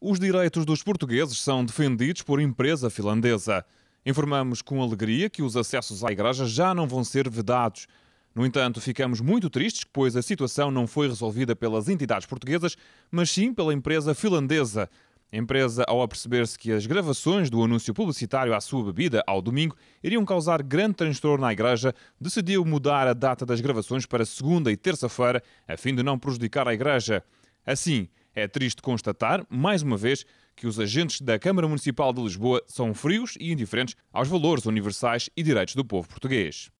os direitos dos portugueses são defendidos por empresa finlandesa. Informamos com alegria que os acessos à igreja já não vão ser vedados. No entanto, ficamos muito tristes, pois a situação não foi resolvida pelas entidades portuguesas, mas sim pela empresa finlandesa. A empresa, ao aperceber-se que as gravações do anúncio publicitário à sua bebida ao domingo iriam causar grande transtorno à igreja, decidiu mudar a data das gravações para segunda e terça-feira, a fim de não prejudicar a igreja. Assim, é triste constatar, mais uma vez, que os agentes da Câmara Municipal de Lisboa são frios e indiferentes aos valores universais e direitos do povo português.